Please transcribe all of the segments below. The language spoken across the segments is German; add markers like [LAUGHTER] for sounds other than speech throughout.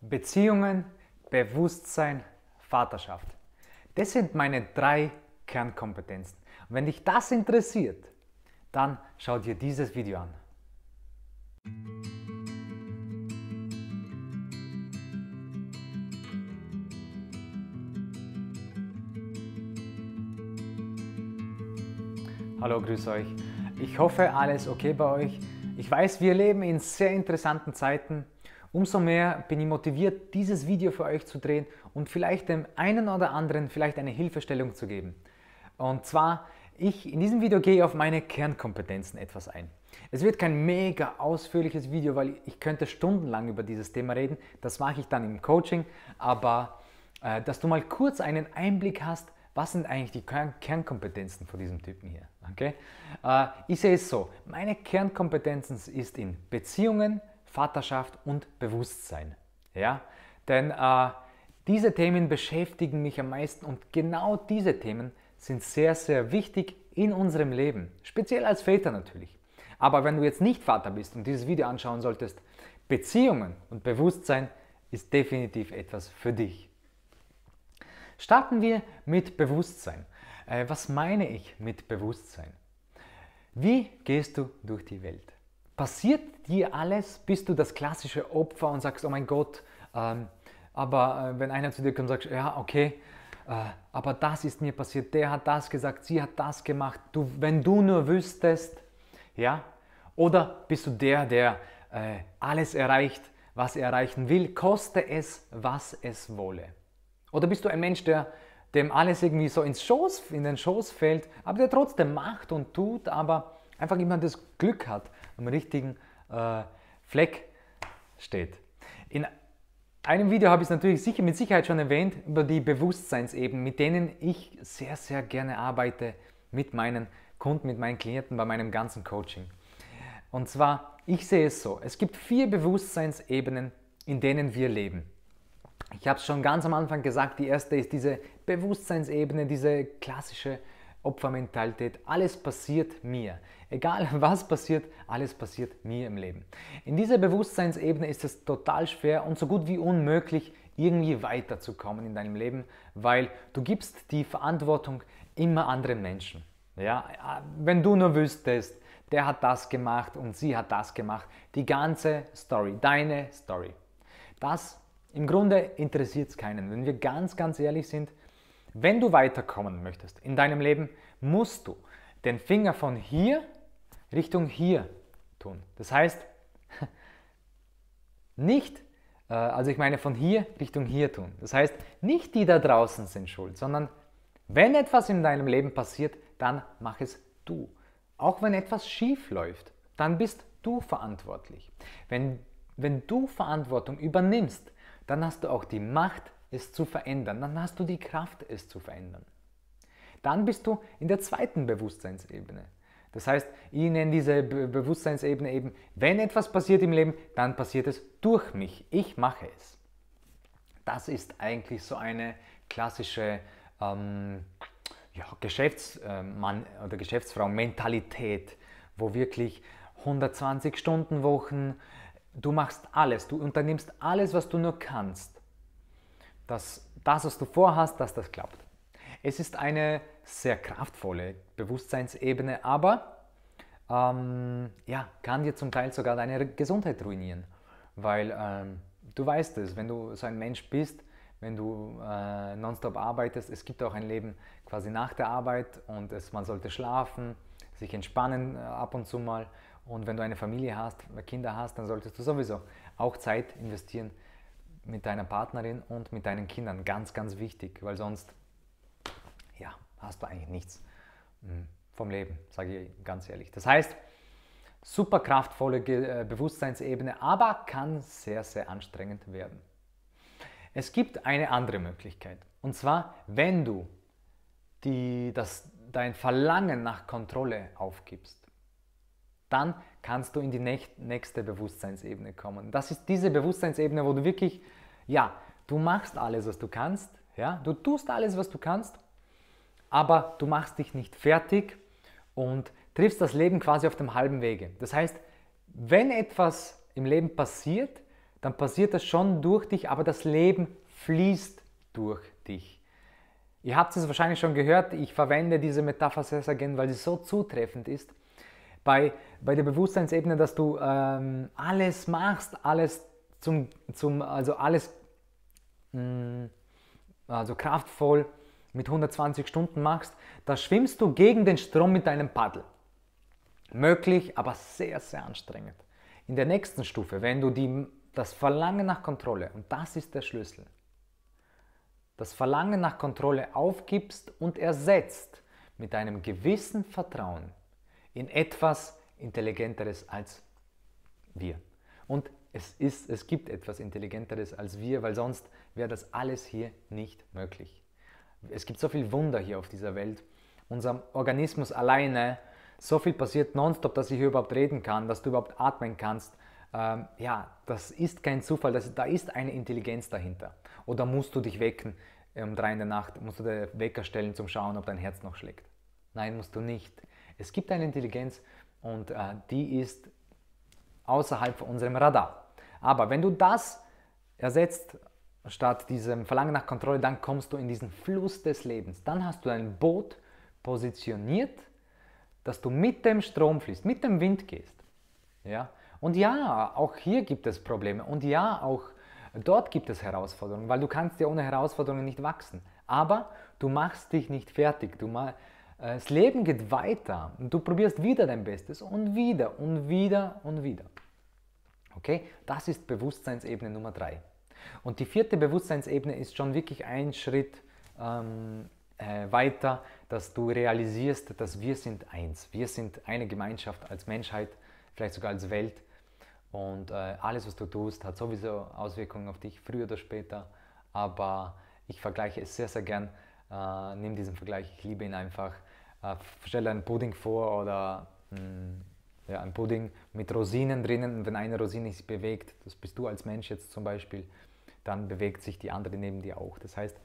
Beziehungen, Bewusstsein, Vaterschaft. Das sind meine drei Kernkompetenzen. Und wenn dich das interessiert, dann schau dir dieses Video an. Hallo, grüß euch. Ich hoffe, alles okay bei euch. Ich weiß, wir leben in sehr interessanten Zeiten Umso mehr bin ich motiviert, dieses Video für euch zu drehen und vielleicht dem einen oder anderen vielleicht eine Hilfestellung zu geben. Und zwar, ich in diesem Video gehe auf meine Kernkompetenzen etwas ein. Es wird kein mega ausführliches Video, weil ich könnte stundenlang über dieses Thema reden. Das mache ich dann im Coaching, aber äh, dass du mal kurz einen Einblick hast, was sind eigentlich die Kern Kernkompetenzen von diesem Typen hier. Okay? Äh, ich sehe es so, meine Kernkompetenzen ist in Beziehungen, Vaterschaft und Bewusstsein. Ja? Denn äh, diese Themen beschäftigen mich am meisten und genau diese Themen sind sehr, sehr wichtig in unserem Leben, speziell als Väter natürlich. Aber wenn du jetzt nicht Vater bist und dieses Video anschauen solltest, Beziehungen und Bewusstsein ist definitiv etwas für dich. Starten wir mit Bewusstsein. Äh, was meine ich mit Bewusstsein? Wie gehst du durch die Welt? passiert dir alles, bist du das klassische Opfer und sagst, oh mein Gott, ähm, aber äh, wenn einer zu dir kommt und sagt, ja, okay, äh, aber das ist mir passiert, der hat das gesagt, sie hat das gemacht, du, wenn du nur wüsstest, ja, oder bist du der, der äh, alles erreicht, was er erreichen will, koste es, was es wolle. Oder bist du ein Mensch, der dem alles irgendwie so ins Schoß, in den Schoß fällt, aber der trotzdem macht und tut, aber einfach immer das Glück hat, am richtigen äh, Fleck steht. In einem Video habe ich es natürlich sicher, mit Sicherheit schon erwähnt über die Bewusstseinsebenen, mit denen ich sehr, sehr gerne arbeite mit meinen Kunden, mit meinen Klienten bei meinem ganzen Coaching. Und zwar, ich sehe es so, es gibt vier Bewusstseinsebenen, in denen wir leben. Ich habe es schon ganz am Anfang gesagt, die erste ist diese Bewusstseinsebene, diese klassische Opfermentalität, alles passiert mir. Egal [LAUGHS] was passiert, alles passiert mir im Leben. In dieser Bewusstseinsebene ist es total schwer und so gut wie unmöglich, irgendwie weiterzukommen in deinem Leben, weil du gibst die Verantwortung immer anderen Menschen. Ja, wenn du nur wüsstest, der hat das gemacht und sie hat das gemacht, die ganze Story, deine Story. Das im Grunde interessiert es keinen. Wenn wir ganz, ganz ehrlich sind, wenn du weiterkommen möchtest in deinem Leben, musst du den Finger von hier Richtung hier tun. Das heißt, [LAUGHS] nicht, äh, also ich meine von hier Richtung hier tun. Das heißt, nicht die da draußen sind schuld, sondern wenn etwas in deinem Leben passiert, dann mach es du. Auch wenn etwas schief läuft, dann bist du verantwortlich. Wenn, wenn du Verantwortung übernimmst, dann hast du auch die Macht, es zu verändern. Dann hast du die Kraft, es zu verändern. Dann bist du in der zweiten Bewusstseinsebene. Das heißt, ich nenne diese Be Bewusstseinsebene eben, wenn etwas passiert im Leben, dann passiert es durch mich. Ich mache es. Das ist eigentlich so eine klassische ähm, ja, Geschäftsmann äh, oder Geschäftsfrau-Mentalität, wo wirklich 120 Stunden Wochen, du machst alles, du unternimmst alles, was du nur kannst dass das, was du vorhast, dass das klappt. Es ist eine sehr kraftvolle Bewusstseinsebene, aber ähm, ja, kann dir zum Teil sogar deine Gesundheit ruinieren, weil ähm, du weißt es, wenn du so ein Mensch bist, wenn du äh, nonstop arbeitest, es gibt auch ein Leben quasi nach der Arbeit und es, man sollte schlafen, sich entspannen äh, ab und zu mal und wenn du eine Familie hast, äh, Kinder hast, dann solltest du sowieso auch Zeit investieren mit deiner Partnerin und mit deinen Kindern. Ganz, ganz wichtig, weil sonst ja, hast du eigentlich nichts hm, vom Leben, sage ich ganz ehrlich. Das heißt, super kraftvolle äh, Bewusstseinsebene, aber kann sehr, sehr anstrengend werden. Es gibt eine andere Möglichkeit. Und zwar, wenn du die, das, dein Verlangen nach Kontrolle aufgibst dann kannst du in die nächste Bewusstseinsebene kommen. Das ist diese Bewusstseinsebene, wo du wirklich, ja, du machst alles, was du kannst, ja, du tust alles, was du kannst, aber du machst dich nicht fertig und triffst das Leben quasi auf dem halben Wege. Das heißt, wenn etwas im Leben passiert, dann passiert das schon durch dich, aber das Leben fließt durch dich. Ihr habt es wahrscheinlich schon gehört, ich verwende diese Metapher sehr, sehr gerne, weil sie so zutreffend ist. Bei, bei der Bewusstseinsebene, dass du ähm, alles machst, alles zum, zum also alles mh, mm, also kraftvoll mit 120 Stunden machst, da schwimmst du gegen den Strom mit deinem Paddel. Möglich, aber sehr, sehr anstrengend. In der nächsten Stufe, wenn du die, das Verlangen nach Kontrolle, und das ist der Schlüssel, das Verlangen nach Kontrolle aufgibst und ersetzt mit einem gewissen Vertrauen, in etwas Intelligenteres als wir. Und es, ist, es gibt etwas Intelligenteres als wir, weil sonst wäre das alles hier nicht möglich. Es gibt so viel Wunder hier auf dieser Welt. Unser Organismus alleine, so viel passiert nonstop, dass ich hier überhaupt reden kann, dass du überhaupt atmen kannst. Ähm, ja, das ist kein Zufall, das, da ist eine Intelligenz dahinter. Oder musst du dich wecken um ähm, drei in der Nacht, musst du den Wecker stellen zum Schauen, ob dein Herz noch schlägt. Nein, musst du nicht. Es gibt eine Intelligenz und äh, die ist außerhalb von unserem Radar. Aber wenn du das ersetzt statt diesem Verlangen nach Kontrolle, dann kommst du in diesen Fluss des Lebens. Dann hast du ein Boot positioniert, dass du mit dem Strom fließt, mit dem Wind gehst. Ja? Und ja, auch hier gibt es Probleme. Und ja, auch dort gibt es Herausforderungen, weil du kannst ja ohne Herausforderungen nicht wachsen. Aber du machst dich nicht fertig. Du, äh, das Leben geht weiter und du probierst wieder dein Bestes und wieder und wieder und wieder. Okay, das ist Bewusstseinsebene Nummer drei. Und die vierte Bewusstseinsebene ist schon wirklich ein Schritt ähm, äh, weiter, dass du realisierst, dass wir sind eins. Wir sind eine Gemeinschaft als Menschheit, vielleicht sogar als Welt. Und äh, alles, was du tust, hat sowieso Auswirkungen auf dich, früher oder später. Aber ich vergleiche es sehr, sehr gern. Äh, nimm diesen Vergleich, ich liebe ihn einfach äh, stelle einen Pudding vor oder mh, hm, ja, einen Pudding mit Rosinen drinnen. wenn eine Rosine sich bewegt, das bist du als Mensch jetzt zum Beispiel, dann bewegt sich die andere neben dir auch. Das heißt,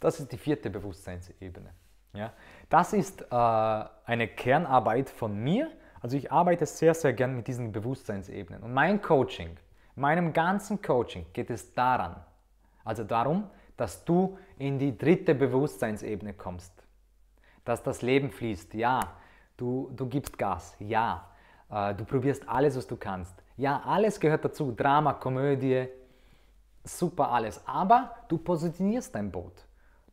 das ist die vierte Bewusstseinsebene. Ja? Das ist äh, eine Kernarbeit von mir. Also ich arbeite sehr, sehr gern mit diesen Bewusstseinsebenen. Und mein Coaching, meinem ganzen Coaching geht es daran, also darum, dass du in die dritte Bewusstseinsebene kommst dass das Leben fließt, ja. Du, du gibst Gas, ja. Äh, du probierst alles, was du kannst. Ja, alles gehört dazu, Drama, Komödie, super alles. Aber du positionierst dein Boot.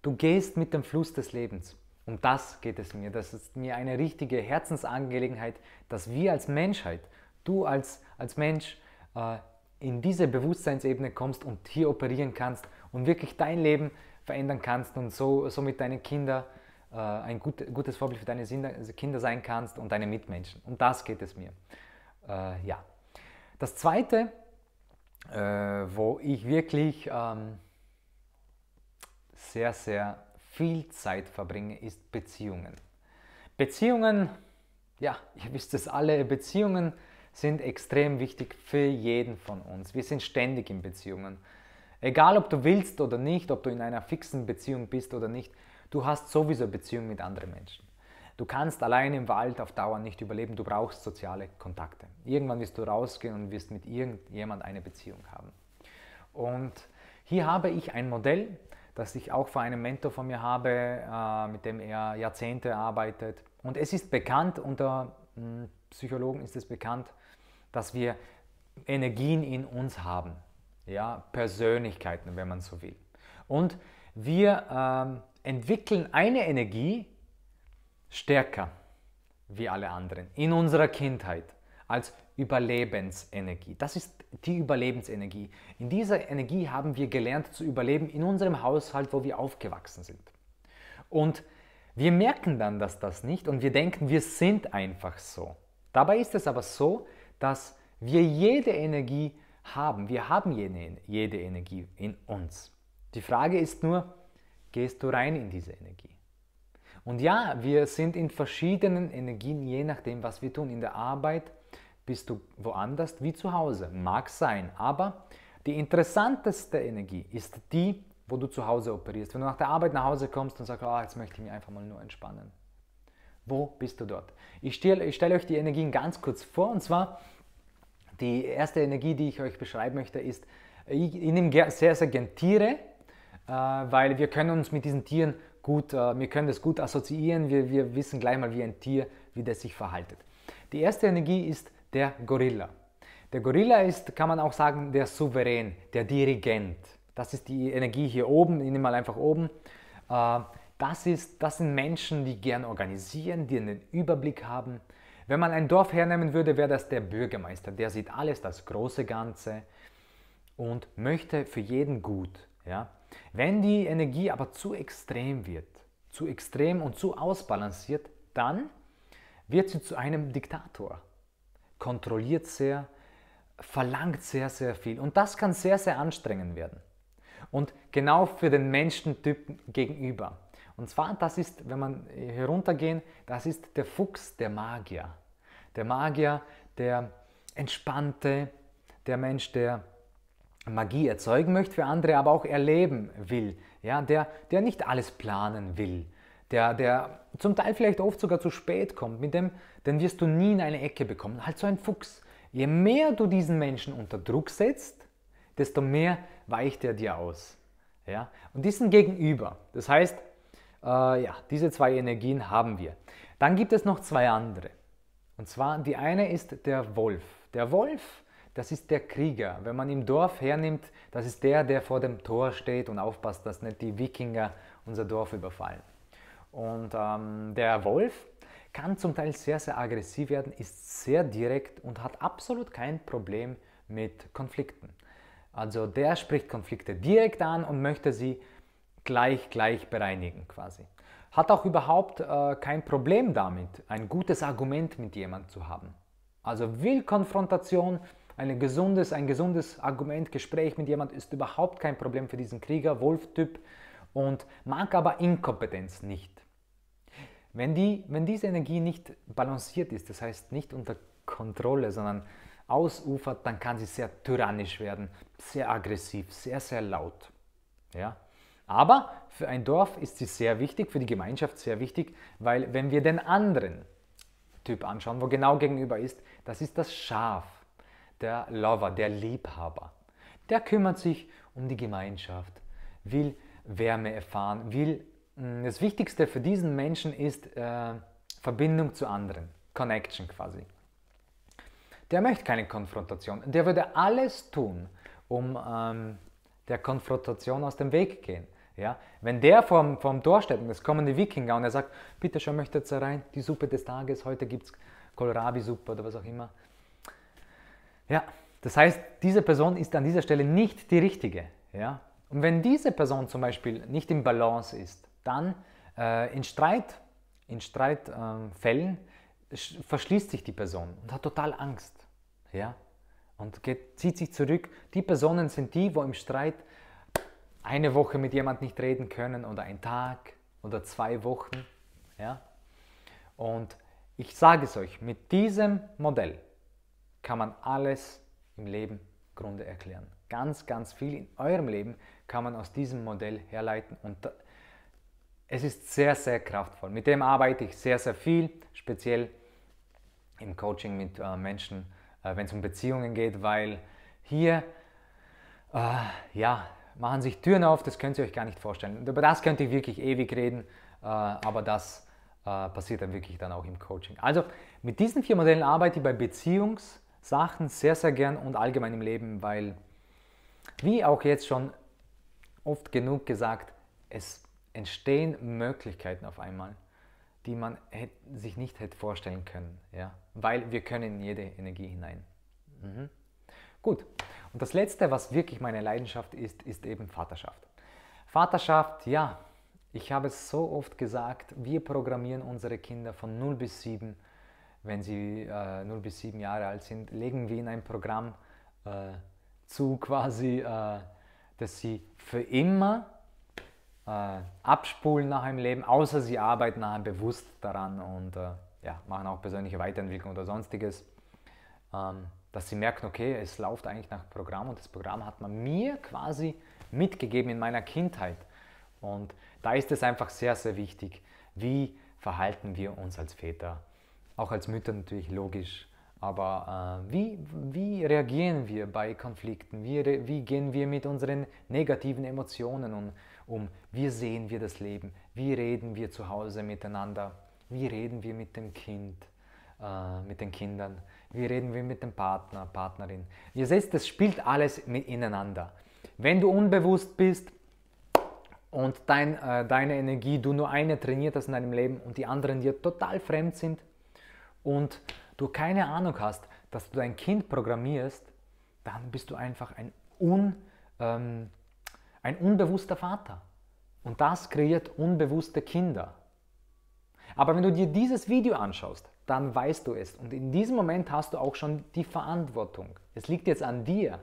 Du gehst mit dem Fluss des Lebens. Um das geht es mir. Das ist mir eine richtige Herzensangelegenheit, dass wir als Menschheit, du als, als Mensch, äh, in diese Bewusstseinsebene kommst und hier operieren kannst und wirklich dein Leben verändern kannst und so, somit deine Kinder äh, ein gut, gutes Vorbild für deine also Kinder sein kannst und deine Mitmenschen. Um das geht es mir. Äh, ja. Das Zweite, äh, wo ich wirklich ähm, sehr, sehr viel Zeit verbringe, ist Beziehungen. Beziehungen, ja, ihr [LAUGHS] wisst es alle, Beziehungen sind extrem wichtig für jeden von uns. Wir sind ständig in Beziehungen. Egal ob du willst oder nicht, ob du in einer fixen Beziehung bist oder nicht, Du hast sowieso Beziehungen mit anderen Menschen. Du kannst allein im Wald auf Dauer nicht überleben, du brauchst soziale Kontakte. Irgendwann wirst du rausgehen und wirst mit irgendjemand eine Beziehung haben. Und hier habe ich ein Modell, das ich auch von einem Mentor von mir habe, äh, mit dem er Jahrzehnte arbeitet. Und es ist bekannt, unter hm, Psychologen ist es bekannt, dass wir Energien in uns haben. Ja, Persönlichkeiten, wenn man so will. Und wir ähm, entwickeln eine Energie stärker wie alle anderen in unserer Kindheit als Überlebensenergie. Das ist die Überlebensenergie. In dieser Energie haben wir gelernt zu überleben in unserem Haushalt, wo wir aufgewachsen sind. Und wir merken dann, dass das nicht und wir denken, wir sind einfach so. Dabei ist es aber so, dass wir jede Energie haben. Wir haben jede, jede Energie in uns. Die Frage ist nur, gehst du rein in diese Energie. Und ja, wir sind in verschiedenen Energien, je nachdem, was wir tun. In der Arbeit bist du woanders wie zu Hause. Mag sein, aber die interessanteste Energie ist die, wo du zu Hause operierst. Wenn du nach der Arbeit nach Hause kommst und sagst, oh, jetzt möchte ich mich einfach mal nur entspannen. Wo bist du dort? Ich stelle stell euch die Energien ganz kurz vor. Und zwar, die erste Energie, die ich euch beschreiben möchte, ist, ich, ich nehme sehr, sehr gern Tiere, äh, weil wir können uns mit diesen Tieren gut, äh, wir können das gut assoziieren, wir, wir wissen gleich mal wie ein Tier, wie das sich verhaltet. Die erste Energie ist der Gorilla. Der Gorilla ist, kann man auch sagen, der Souverän, der Dirigent. Das ist die Energie hier oben, ich nehme mal einfach oben. Äh, das, ist, das sind Menschen, die gern organisieren, die einen Überblick haben. Wenn man ein Dorf hernehmen würde, wäre das der Bürgermeister. Der sieht alles, das große Ganze und möchte für jeden gut. Ja? Wenn die Energie aber zu extrem wird, zu extrem und zu ausbalanciert, dann wird sie zu einem Diktator. Kontrolliert sehr, verlangt sehr, sehr viel. Und das kann sehr, sehr anstrengend werden. Und genau für den Menschentypen gegenüber. Und zwar, das ist, wenn man heruntergehen, das ist der Fuchs, der Magier. Der Magier, der Entspannte, der Mensch, der Magie erzeugen möchte für andere, aber auch erleben will, ja, der, der nicht alles planen will, der, der zum Teil vielleicht oft sogar zu spät kommt, mit dem, den wirst du nie in eine Ecke bekommen, halt so ein Fuchs. Je mehr du diesen Menschen unter Druck setzt, desto mehr weicht er dir aus. Ja? Und diesen Gegenüber. Das heißt, äh, ja, diese zwei Energien haben wir. Dann gibt es noch zwei andere. Und zwar, die eine ist der Wolf. Der Wolf das ist der Krieger. Wenn man im Dorf hernimmt, das ist der, der vor dem Tor steht und aufpasst, dass nicht die Wikinger unser Dorf überfallen. Und ähm, der Wolf kann zum Teil sehr, sehr aggressiv werden, ist sehr direkt und hat absolut kein Problem mit Konflikten. Also der spricht Konflikte direkt an und möchte sie gleich, gleich bereinigen quasi. Hat auch überhaupt äh, kein Problem damit, ein gutes Argument mit jemandem zu haben. Also will Konfrontation, ein gesundes, ein gesundes Argument, Gespräch mit jemand ist überhaupt kein Problem für diesen Krieger-Wolf-Typ und mag aber Inkompetenz nicht. Wenn, die, wenn diese Energie nicht balanciert ist, das heißt nicht unter Kontrolle, sondern ausufert, dann kann sie sehr tyrannisch werden, sehr aggressiv, sehr, sehr laut. Ja? Aber für ein Dorf ist sie sehr wichtig, für die Gemeinschaft sehr wichtig, weil wenn wir den anderen Typ anschauen, wo genau gegenüber ist, das ist das Schaf der Lover, der Liebhaber. Der kümmert sich um die Gemeinschaft, will Wärme erfahren, will. Hm, das Wichtigste für diesen Menschen ist äh, Verbindung zu anderen, Connection quasi. Der möchte keine Konfrontation. Der würde alles tun, um ähm, der Konfrontation aus dem Weg gehen. Ja? Wenn der vorm, vorm Tor steht und es kommen die Wikinger und er sagt, bitte schon möchtet ihr rein, die Suppe des Tages, heute gibt es Kohlrabi-Suppe oder was auch immer, ja, das heißt, diese Person ist an dieser Stelle nicht die richtige. Ja? Und wenn diese Person zum Beispiel nicht im Balance ist, dann äh, in Streit, in Streitfällen ähm, äh, verschließt sich die Person und hat total Angst. Ja? Und geht, zieht sich zurück. Die Personen sind die, wo im Streit eine Woche mit jemand nicht reden können oder ein Tag oder zwei Wochen. Ja? Und ich sage es euch, mit diesem Modell kann man alles im Leben Grunde erklären. Ganz, ganz viel in eurem Leben kann man aus diesem Modell herleiten und es ist sehr, sehr kraftvoll. Mit dem arbeite ich sehr, sehr viel, speziell im Coaching mit äh, Menschen, äh, wenn es um Beziehungen geht, weil hier, äh, ja, machen sich Türen auf, das könnt ihr euch gar nicht vorstellen. Und über das könnte ich wirklich ewig reden, äh, aber das äh, passiert dann wirklich dann auch im Coaching. Also mit diesen vier Modellen arbeite ich bei Beziehungs- Sachen sehr, sehr gern und allgemein im Leben, weil, wie auch jetzt schon oft genug gesagt, es entstehen Möglichkeiten auf einmal, die man sich nicht hätte vorstellen können, ja? weil wir können in jede Energie hinein. Mhm. Gut, und das Letzte, was wirklich meine Leidenschaft ist, ist eben Vaterschaft. Vaterschaft, ja, ich habe es so oft gesagt, wir programmieren unsere Kinder von 0 bis 7 wenn sie äh, 0 bis 7 Jahre alt sind, legen wir ihnen ein Programm äh, zu, quasi, äh, dass sie für immer äh, abspulen nach einem Leben, außer sie arbeiten nachher bewusst daran und äh, ja, machen auch persönliche Weiterentwicklung oder sonstiges. Ähm, dass sie merken, okay, es läuft eigentlich nach Programm und das Programm hat man mir quasi mitgegeben in meiner Kindheit. Und da ist es einfach sehr, sehr wichtig, wie verhalten wir uns als Väter auch als Mütter natürlich logisch. Aber äh, wie, wie reagieren wir bei Konflikten? Wie, wie gehen wir mit unseren negativen Emotionen um, um? Wie sehen wir das Leben? Wie reden wir zu Hause miteinander? Wie reden wir mit dem Kind, äh, mit den Kindern? Wie reden wir mit dem Partner, Partnerin? Ihr seht, das spielt alles ineinander. Wenn du unbewusst bist, und dein, äh, deine Energie, du nur eine trainiert hast in deinem Leben und die anderen dir total fremd sind, und du keine Ahnung hast, dass du dein Kind programmierst, dann bist du einfach ein, un, ähm, ein unbewusster Vater. Und das kreiert unbewusste Kinder. Aber wenn du dir dieses Video anschaust, dann weißt du es. Und in diesem Moment hast du auch schon die Verantwortung. Es liegt jetzt an dir,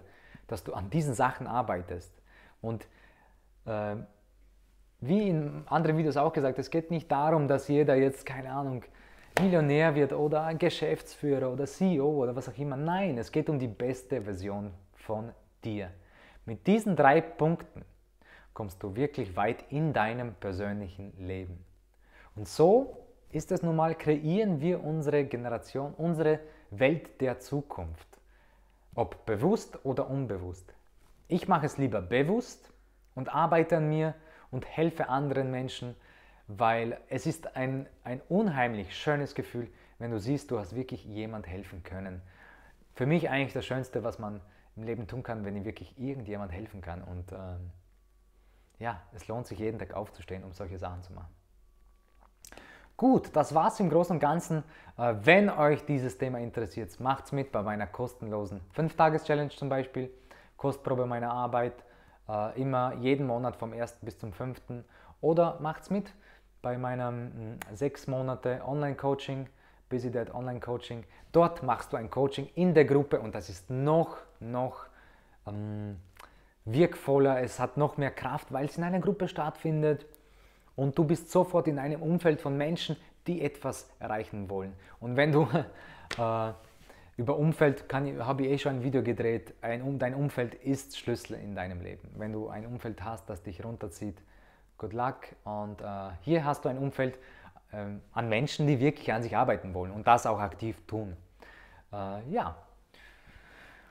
dass du an diesen Sachen arbeitest. Und äh, wie in anderen Videos auch gesagt, es geht nicht darum, dass jeder jetzt, keine Ahnung, Millionär wird oder Geschäftsführer oder CEO oder was auch immer. Nein, es geht um die beste Version von dir. Mit diesen drei Punkten kommst du wirklich weit in deinem persönlichen Leben. Und so ist es nun mal, kreieren wir unsere Generation, unsere Welt der Zukunft. Ob bewusst oder unbewusst. Ich mache es lieber bewusst und arbeite an mir und helfe anderen Menschen, weil es ist ein, ein unheimlich schönes Gefühl, wenn du siehst, du hast wirklich jemand helfen können. Für mich eigentlich das Schönste, was man im Leben tun kann, wenn ihm wirklich irgendjemand helfen kann. Und ähm, ja, es lohnt sich jeden Tag aufzustehen, um solche Sachen zu machen. Gut, das war's im Großen und Ganzen. Äh, wenn euch dieses Thema interessiert, macht's mit bei meiner kostenlosen 5-Tages-Challenge zum Beispiel. Kostprobe meiner Arbeit, äh, immer jeden Monat vom 1. bis zum 5. Oder macht's mit bei meinem hm, sechs Monate Online-Coaching, Busy Dad Online-Coaching. Dort machst du ein Coaching in der Gruppe und das ist noch, noch ähm, wirkvoller. Es hat noch mehr Kraft, weil es in einer Gruppe stattfindet und du bist sofort in einem Umfeld von Menschen, die etwas erreichen wollen. Und wenn du [LAUGHS] äh, über Umfeld habe ich eh schon ein Video gedreht. Ein, dein Umfeld ist Schlüssel in deinem Leben. Wenn du ein Umfeld hast, das dich runterzieht, good luck. Und äh, hier hast du ein Umfeld ähm, an Menschen, die wirklich an sich arbeiten wollen und das auch aktiv tun. Äh, ja.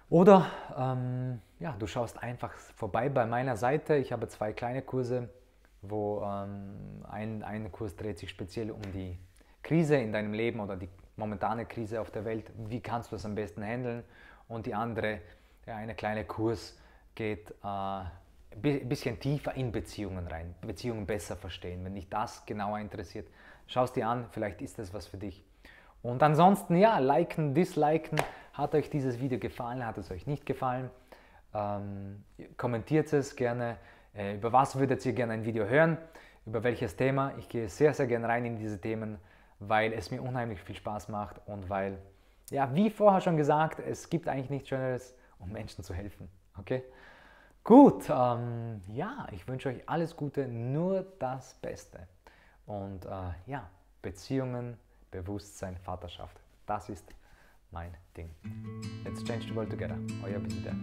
Oder ähm, ja, du schaust einfach vorbei bei meiner Seite. Ich habe zwei kleine Kurse, wo ähm, ein, ein Kurs dreht sich speziell um die Krise in deinem Leben oder die momentane Krise auf der Welt. Wie kannst du das am besten handeln? Und die andere, der eine kleine Kurs geht äh, ein bisschen tiefer in Beziehungen rein, Beziehungen besser verstehen. Wenn dich das genauer interessiert, schau es dir an, vielleicht ist das was für dich. Und ansonsten, ja, liken, disliken. Hat euch dieses Video gefallen, hat es euch nicht gefallen? Ähm, kommentiert es gerne. Äh, über was würdet ihr gerne ein Video hören? Über welches Thema? Ich gehe sehr, sehr gerne rein in diese Themen, weil es mir unheimlich viel Spaß macht und weil, ja, wie vorher schon gesagt, es gibt eigentlich nichts Schöneres, um Menschen zu helfen. Okay? Gut, ähm, ja, ich wünsche euch alles Gute, nur das Beste. Und äh, ja, Beziehungen, Bewusstsein, Vaterschaft, das ist mein Ding. Let's change the world together. Euer Peter.